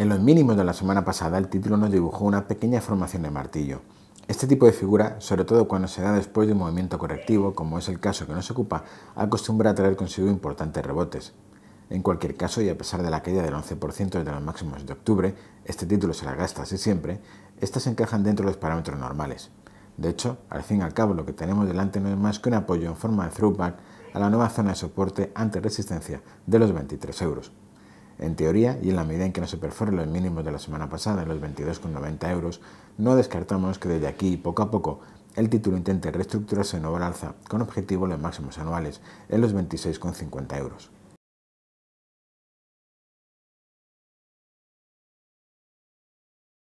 En los mínimos de la semana pasada el título nos dibujó una pequeña formación de martillo. Este tipo de figura, sobre todo cuando se da después de un movimiento correctivo, como es el caso que nos ocupa, acostumbra a traer consigo importantes rebotes. En cualquier caso, y a pesar de la caída del 11% desde los máximos de octubre, este título se la gasta así siempre, estas encajan dentro de los parámetros normales. De hecho, al fin y al cabo, lo que tenemos delante no es más que un apoyo en forma de throwback a la nueva zona de soporte ante resistencia de los 23 euros. En teoría, y en la medida en que no se perforen los mínimos de la semana pasada, los 22,90 euros, no descartamos que desde aquí, poco a poco, el título intente reestructurarse en nuevo alza con objetivo los máximos anuales en los 26,50 euros.